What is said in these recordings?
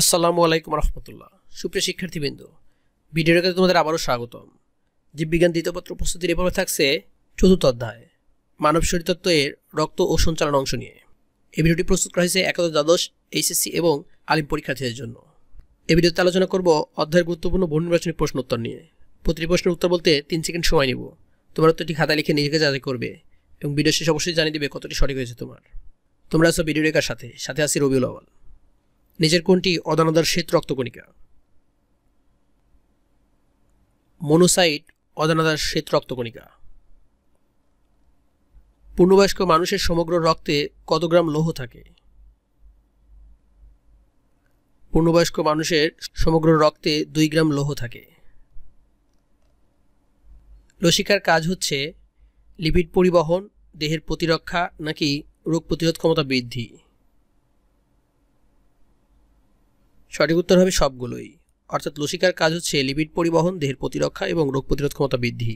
আসসালামু আলাইকুম রহমতুল্লাহ সুপ্রিয় শিক্ষার্থীবৃন্দ কাছে তোমাদের আবারও স্বাগতম জীববিজ্ঞান দ্বিতীয়পত্র প্রস্তুতির এভাবে থাকছে চতুর্থ অধ্যায় মানব শরীরতত্ত্বের রক্ত ও সঞ্চালন অংশ নিয়ে এই ভিডিওটি প্রস্তুত করা হয়েছে একাদশ দ্বাদশ এইচএসসি এবং আলিম পরীক্ষার্থীদের জন্য এই ভিডিওতে আলোচনা করব অধ্যায়ের গুরুত্বপূর্ণ বহু নির্বাচনী প্রশ্ন উত্তর নিয়ে প্রতিটি প্রশ্নের উত্তর বলতে তিন সেকেন্ড সময় নেব তোমার উত্তরটি খাতা লিখে নিজেকে যাচাই করবে এবং ভিডিও শেষ অবশ্যই জানিয়ে দেবে কতটি সঠিক হয়েছে তোমার তোমরা আছো ভিডিও রেখার সাথে সাথে আছি রবিউল আওয়াল নিজের কোনটি অদানাদার শ্বেত রক্তকণিকা মনোসাইট অদানাদার শ্বেত রক্তকণিকা পূর্ণবয়স্ক মানুষের সমগ্র রক্তে কত গ্রাম লৌহ থাকে পূর্ণবয়স্ক মানুষের সমগ্র রক্তে দুই গ্রাম লৌহ থাকে লসিকার কাজ হচ্ছে লিপিড পরিবহন দেহের প্রতিরক্ষা নাকি রোগ প্রতিরোধ ক্ষমতা বৃদ্ধি সঠিক উত্তর হবে সবগুলোই অর্থাৎ লসিকার কাজ হচ্ছে লিপিড পরিবহন দেহের প্রতিরক্ষা এবং রোগ প্রতিরোধ ক্ষমতা বৃদ্ধি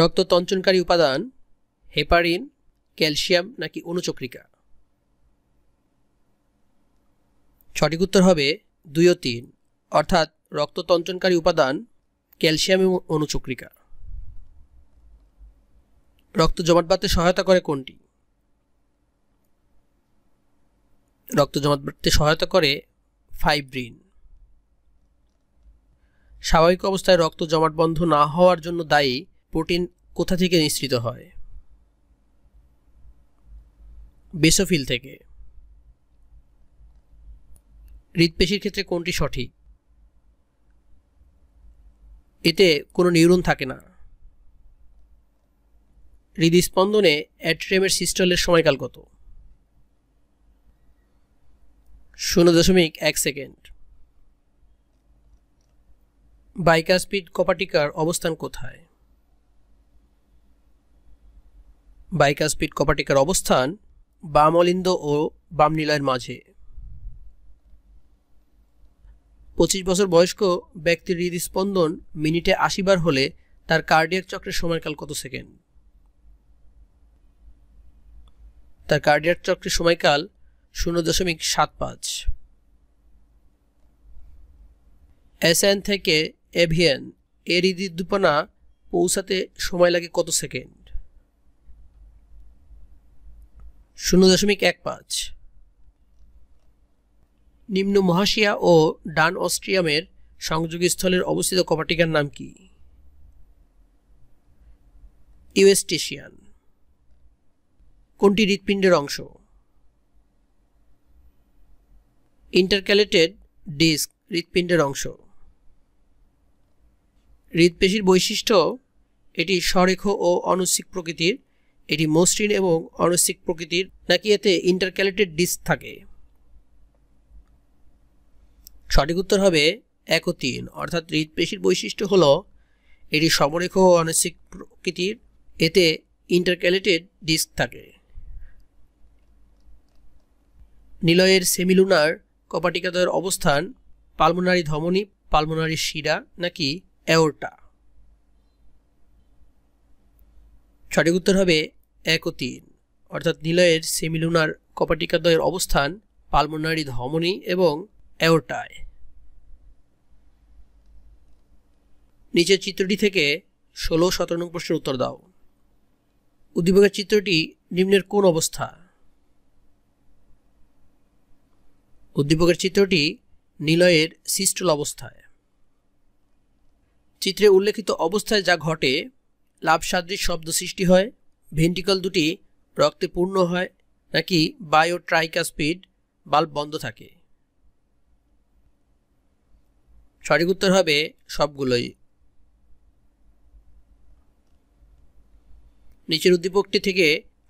রক্ত তঞ্চনকারী উপাদান হেপারিন ক্যালসিয়াম নাকি অনুচক্রিকা সঠিক উত্তর হবে দুই ও তিন অর্থাৎ রক্ত তঞ্চনকারী উপাদান ক্যালসিয়াম এবং অনুচক্রিকা রক্ত জমাট বাঁধতে সহায়তা করে কোনটি রক্ত জমাট বাড়তে সহায়তা করে ফাইব্রিন স্বাভাবিক অবস্থায় রক্ত জমাট বন্ধ না হওয়ার জন্য দায়ী প্রোটিন কোথা থেকে নিঃসৃত হয় বেসোফিল থেকে হৃদপেশির ক্ষেত্রে কোনটি সঠিক এতে কোনো নিউরন থাকে না হৃদস্পন্দনে অ্যাট্রেমের সিস্টলের সময়কাল কত শূন্য দশমিক এক সেকেন্ড স্পিড কপাটিকার অবস্থান কোথায় স্পিড কপাটিকার অবস্থান বাম অলিন্দ ও বাম নীলায়ের মাঝে পঁচিশ বছর বয়স্ক ব্যক্তির হৃদস্পন্দন মিনিটে আশি বার হলে তার কার্ডিয়াক চক্রের সময়কাল কত সেকেন্ড তার কার্ডিয়াক চক্রের সময়কাল শূন্য দশমিক সাত পাঁচ এসএন থেকে এভিএন এর ইদিদ্দুপনা পৌঁছাতে সময় লাগে কত সেকেন্ড শূন্য দশমিক এক পাঁচ নিম্ন মহাশিয়া ও ডান অস্ট্রিয়ামের সংযোগস্থলের অবস্থিত কপাটিকার নাম কি ইউএস্টেশিয়ান কোনটি হৃৎপিণ্ডের অংশ ইন্টারক্যালেটেড ডিস্ক হৃৎপিণ্ডের অংশ হৃদপেশীর বৈশিষ্ট্য এটি সরেখ ও অনুসিক প্রকৃতির এটি মসৃণ এবং অনুসিক প্রকৃতির নাকি এতে ইন্টারক্যালেটেড ডিস্ক থাকে সঠিক উত্তর হবে এক ও তিন অর্থাৎ হৃদপেশীর বৈশিষ্ট্য হল এটি সমরেখ ও অনুসিক প্রকৃতির এতে ইন্টারক্যালেটেড ডিস্ক থাকে নিলয়ের সেমিলুনার কপাটিকাদ্বয়ের অবস্থান পালমোনারি ধমনী পালমোনারি শিরা নাকি অ্যাওরটা সঠিক উত্তর হবে এক ও তিন অর্থাৎ নিলয়ের সেমিলুনার কপাটিকাদ্বয়ের অবস্থান পালমোনারি ধমনী এবং অ্যাওরটায় নিচের চিত্রটি থেকে ষোলো সতেরো প্রশ্নের উত্তর দাও উদ্দীপকের চিত্রটি নিম্নের কোন অবস্থা উদ্দীপকের চিত্রটি নিলয়ের সিস্টল অবস্থায় চিত্রে উল্লেখিত অবস্থায় যা ঘটে লাভ সাদৃশ শব্দ সৃষ্টি হয় ভেন্টিকল দুটি রক্তে পূর্ণ হয় নাকি বায়ো স্পিড বাল্ব বন্ধ থাকে সঠিক উত্তর হবে সবগুলোই নিচের উদ্দীপকটি থেকে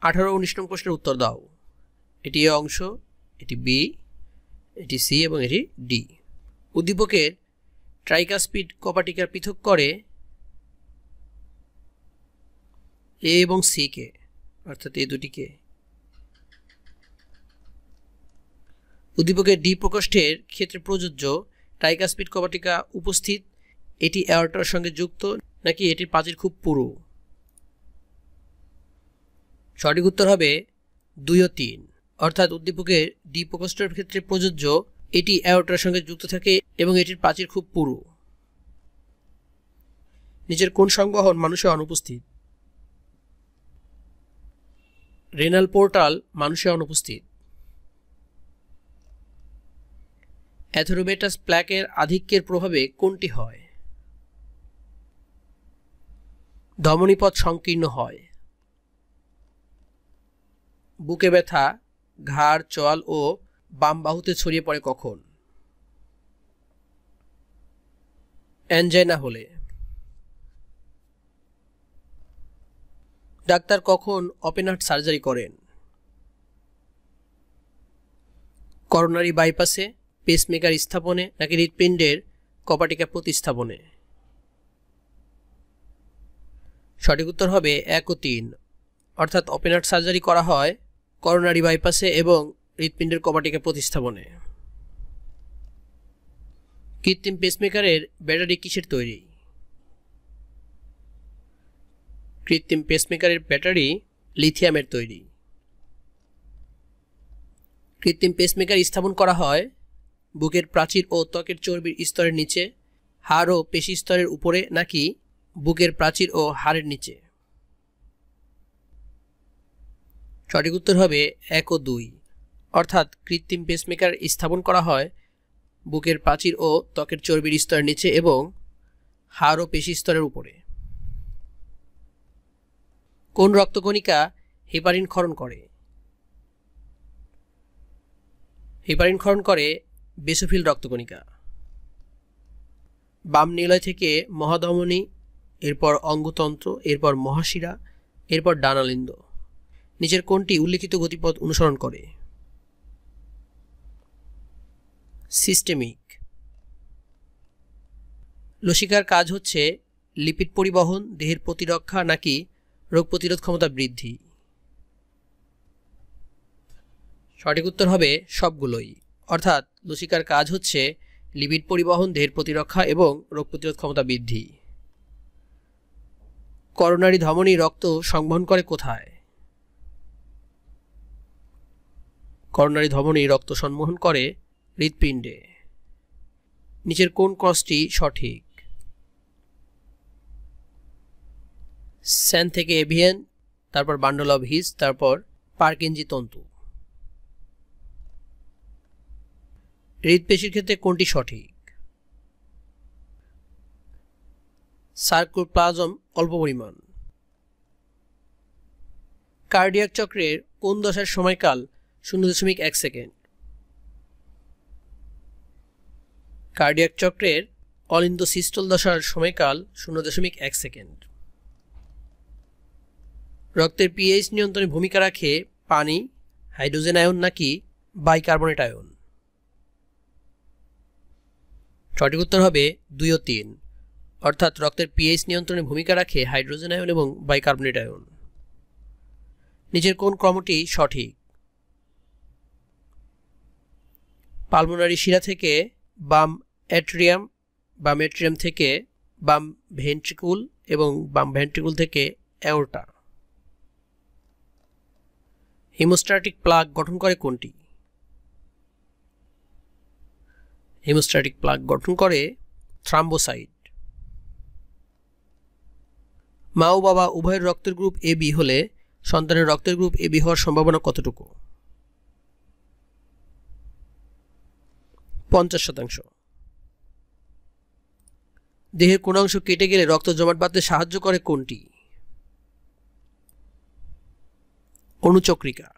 আঠারো উনিশ নম্বর প্রশ্নের উত্তর দাও এটি এ অংশ এটি বি এটি সি এবং এটি ডি উদ্দীপকের স্পিড কপাটিকার পৃথক করে এ এবং সি কে অর্থাৎ এ দুটিকে উদ্দীপকের ডি প্রকোষ্ঠের ক্ষেত্রে প্রযোজ্য স্পিড কপাটিকা উপস্থিত এটি অ্যাওয়ার্টার সঙ্গে যুক্ত নাকি এটির পাঁচের খুব পুরু সঠিক উত্তর হবে দুই ও তিন অর্থাৎ উদ্দীপকের ডি প্রকোষ্ঠের ক্ষেত্রে প্রযোজ্য এটি অ্যাওটার সঙ্গে যুক্ত থাকে এবং এটির প্রাচীর খুব পুরু নিচের কোন সংবহন মানুষে অনুপস্থিত রেনাল পোর্টাল মানুষে অনুপস্থিত অ্যাথোরোবেটাস প্ল্যাকের আধিক্যের প্রভাবে কোনটি হয় ধমনীপথ সংকীর্ণ হয় বুকে ব্যথা ঘাড় চল ও বাম বাহুতে ছড়িয়ে পড়ে কখন অ্যাঞ্জাইনা হলে ডাক্তার কখন ওপেন হার্ট সার্জারি করেন করোনারি বাইপাসে পেসমেকার স্থাপনে নাকি হৃৎপিণ্ডের কপাটিকা প্রতিস্থাপনে সঠিক উত্তর হবে এক ও তিন অর্থাৎ ওপেন হার্ট সার্জারি করা হয় করোনারি বাইপাসে এবং হৃৎপিণ্ডের কবাটিকা প্রতিস্থাপনে কৃত্রিম পেসমেকারের ব্যাটারি কিসের তৈরি কৃত্রিম পেসমেকারের ব্যাটারি লিথিয়ামের তৈরি কৃত্রিম পেসমেকার স্থাপন করা হয় বুকের প্রাচীর ও ত্বকের চর্বির স্তরের নিচে হাড় ও পেশি স্তরের উপরে নাকি বুকের প্রাচীর ও হাড়ের নিচে সঠিক উত্তর হবে এক ও দুই অর্থাৎ কৃত্রিম পেসমেকার স্থাপন করা হয় বুকের প্রাচীর ও ত্বকের চর্বির স্তরের নিচে এবং হাড় ও পেশি স্তরের উপরে কোন রক্তকণিকা হেপারিন খরণ করে হেপারিন খরণ করে বেসোফিল রক্তকণিকা বাম নিলয় থেকে মহাদমনী এরপর অঙ্গতন্ত্র এরপর মহাশিরা এরপর ডানালিন্দ নিজের কোনটি উল্লেখিত গতিপথ অনুসরণ করে সিস্টেমিক লসিকার কাজ হচ্ছে লিপিড পরিবহন দেহের প্রতিরক্ষা নাকি রোগ প্রতিরোধ ক্ষমতা বৃদ্ধি সঠিক উত্তর হবে সবগুলোই অর্থাৎ লসিকার কাজ হচ্ছে লিপিড পরিবহন দেহের প্রতিরক্ষা এবং রোগ প্রতিরোধ ক্ষমতা বৃদ্ধি করোনারি ধমনী রক্ত সংবহন করে কোথায় করোনারি ধমনী রক্ত সম্মোহন করে হৃৎপিণ্ডে নিচের কোন ক্রসটি সঠিক স্যান থেকে এভিয়েন তারপর বান্ডল অব হিস তারপর পার্কিনজি তন্তু হৃদপেশির ক্ষেত্রে কোনটি সঠিক প্লাজম অল্প পরিমাণ কার্ডিয়াক চক্রের কোন দশার সময়কাল শূন্য দশমিক এক সেকেন্ড কার্ডিয়াক চক্রের অলিন্দ সিস্টল দশার সময়কাল শূন্য দশমিক এক সেকেন্ড রক্তের পিএইচ নিয়ন্ত্রণে ভূমিকা রাখে পানি হাইড্রোজেন আয়ন নাকি বাইকার্বনেট আয়ন সঠিক উত্তর হবে দুই ও তিন অর্থাৎ রক্তের পিএইচ নিয়ন্ত্রণে ভূমিকা রাখে হাইড্রোজেন আয়ন এবং বাইকার্বনেট আয়ন নিচের কোন ক্রমটি সঠিক পালমোনারি শিরা থেকে বাম অ্যাট্রিয়াম বাম অ্যাট্রিয়াম থেকে বাম ভেন্ট্রিকুল এবং বাম ভেন্ট্রিকুল থেকে অ্যাওটা হিমোস্ট্যাটিক প্লাগ গঠন করে কোনটি হিমোস্ট্যাটিক প্লাগ গঠন করে থ্রাম্বোসাইড মা ও বাবা উভয়ের রক্তের গ্রুপ এবি হলে সন্তানের রক্তের গ্রুপ এবি হওয়ার সম্ভাবনা কতটুকু পঞ্চাশ শতাংশ দেহের কোন অংশ কেটে গেলে রক্ত জমাট বাঁধতে সাহায্য করে কোনটি অনুচক্রিকা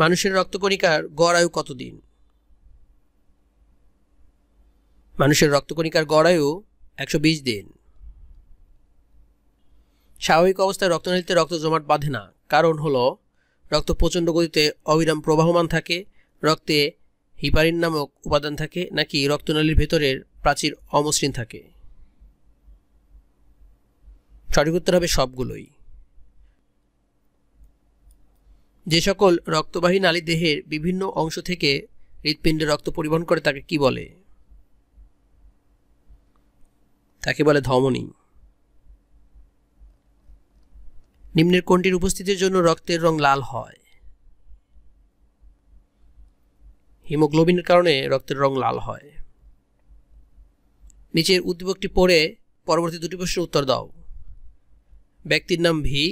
মানুষের রক্তকণিকার গড় আয়ু কতদিন মানুষের রক্তকণিকার গড় আয়ু একশো বিশ দিন স্বাভাবিক অবস্থায় রক্তনালীতে রক্ত জমাট বাঁধে না কারণ হলো রক্ত প্রচণ্ড গতিতে অবিরাম প্রবাহমান থাকে রক্তে হিপারিন নামক উপাদান থাকে নাকি রক্তনালীর ভেতরের প্রাচীর অমসৃণ থাকে সঠিক উত্তর হবে সবগুলোই যে সকল রক্তবাহী নালী দেহের বিভিন্ন অংশ থেকে হৃৎপিণ্ডে রক্ত পরিবহন করে তাকে কি বলে তাকে বলে ধমনী নিম্নের কোনটির উপস্থিতির জন্য রক্তের রং লাল হয় হিমোগ্লোবিনের কারণে রক্তের রং লাল হয় নিচের উদ্দীপকটি পড়ে পরবর্তী দুটি প্রশ্নের উত্তর দাও ব্যক্তির নাম V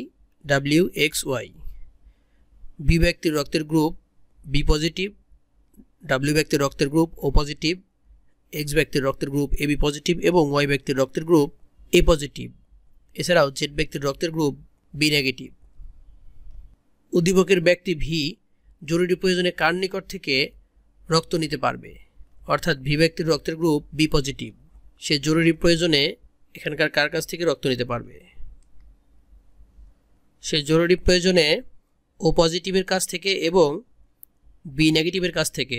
W X Y B ব্যক্তির রক্তের গ্রুপ বি পজিটিভ ডাব্লিউ ব্যক্তির রক্তের গ্রুপ ও পজিটিভ এক্স ব্যক্তির রক্তের গ্রুপ এ বি পজিটিভ এবং ওয়াই ব্যক্তির রক্তের গ্রুপ এ পজিটিভ এছাড়াও জেড ব্যক্তির রক্তের গ্রুপ বি নেগেটিভ উদ্দীপকের ব্যক্তি ভি জরুরি প্রয়োজনে কার নিকট থেকে রক্ত নিতে পারবে অর্থাৎ ভি ব্যক্তির রক্তের গ্রুপ বি পজিটিভ সে জরুরি প্রয়োজনে এখানকার কার কাছ থেকে রক্ত নিতে পারবে সে জরুরি প্রয়োজনে ও পজিটিভের কাছ থেকে এবং বি নেগেটিভের কাছ থেকে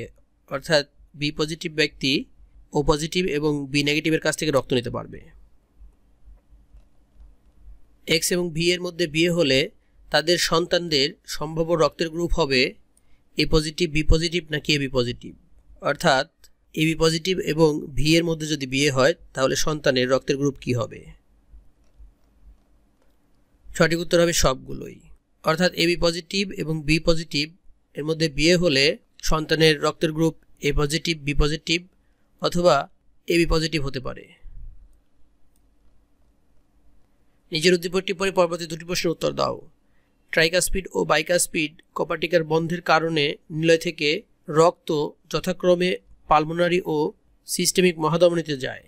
অর্থাৎ বি পজিটিভ ব্যক্তি ও পজিটিভ এবং বি নেগেটিভের কাছ থেকে রক্ত নিতে পারবে এক্স এবং ভি এর মধ্যে বিয়ে হলে তাদের সন্তানদের সম্ভাব্য রক্তের গ্রুপ হবে এ পজিটিভ বি পজিটিভ নাকি এ বি পজিটিভ অর্থাৎ এ বি পজিটিভ এবং ভি এর মধ্যে যদি বিয়ে হয় তাহলে সন্তানের রক্তের গ্রুপ কি হবে সঠিক উত্তর হবে সবগুলোই অর্থাৎ এবি পজিটিভ এবং বি পজিটিভ এর মধ্যে বিয়ে হলে সন্তানের রক্তের group A positive B positive অথবা এবি পজিটিভ হতে পারে নিজের উদ্দীপকটি পরে পরবর্তী দুটি প্রশ্নের উত্তর দাও স্পিড ও স্পিড কপাটিকার বন্ধের কারণে নিলয় থেকে রক্ত যথাক্রমে পালমোনারি ও সিস্টেমিক মহাদমনীতে যায়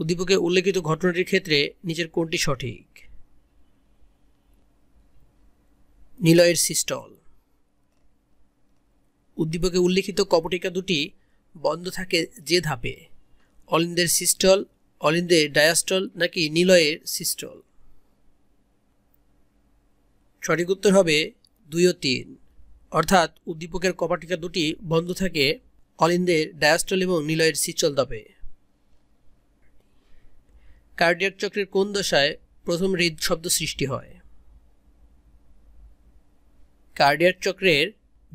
উদ্দীপকে উল্লেখিত ঘটনাটির ক্ষেত্রে নিচের কোনটি সঠিক নিলয়ের সিস্টল উদ্দীপকে উল্লেখিত কপটিকা দুটি বন্ধ থাকে যে ধাপে অলিন্দের সিস্টল অলিন্দের ডায়াস্টল নাকি নিলয়ের সিস্টল সঠিক উত্তর হবে দুই ও তিন অর্থাৎ উদ্দীপকের কপাটিকা দুটি বন্ধ থাকে অলিন্দের ডায়াস্টল এবং নিলয়ের সিচল দাপে কার্ডিয়াক চক্রের কোন দশায় প্রথম হৃদ শব্দ সৃষ্টি হয় কার্ডিয়াক চক্রের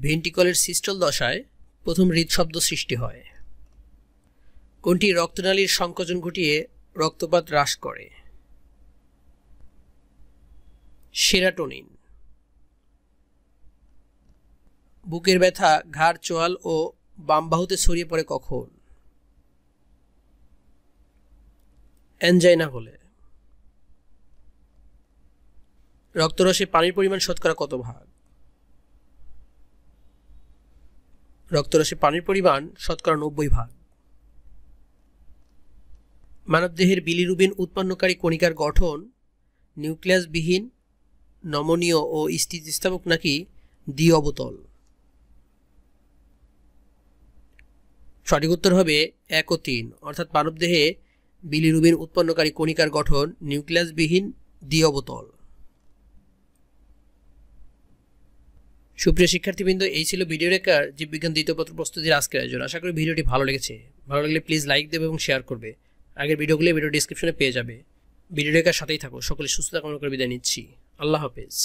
ভেন্টিকলের সিস্টল দশায় প্রথম হৃদশব্দ সৃষ্টি হয় কোনটি রক্তনালীর সংকোচন ঘটিয়ে রক্তপাত হ্রাস করে সেরাটোনিন বুকের ব্যথা ঘাড় চোয়াল ও বাম বাহুতে ছড়িয়ে পড়ে কখন অ্যাঞ্জাইনা হলে রক্তরসে পানির পরিমাণ শতকরা কত ভাগ রক্তরসে পানির পরিমাণ শতকরা নব্বই ভাগ মানবদেহের বিলিরুবিন উৎপন্নকারী কণিকার গঠন নিউক্লিয়াসবিহীন নমনীয় ও স্থিতিস্থাপক নাকি দ্বি অবতল সঠিক উত্তর হবে এক ও তিন অর্থাৎ মানবদেহে বিলিরুবিন উৎপন্নকারী কণিকার গঠন নিউক্লিয়াসবিহীন দ্বিঅবতল সুপ্রিয় শিক্ষার্থীবৃন্দ এই ছিল ভিডিও রেখার জীববিজ্ঞান দ্বিতীয় পত্র প্রস্তুতির আজকের আয়োজন আশা করি ভিডিওটি ভালো লেগেছে ভালো লাগলে প্লিজ লাইক দেবে এবং শেয়ার করবে আগের ভিডিওগুলি ভিডিও ডিসক্রিপশনে পেয়ে যাবে ভিডিও রেখার সাথেই থাকো সকলে সুস্থতা কামনা করে বিদায় নিচ্ছি আল্লাহ হাফেজ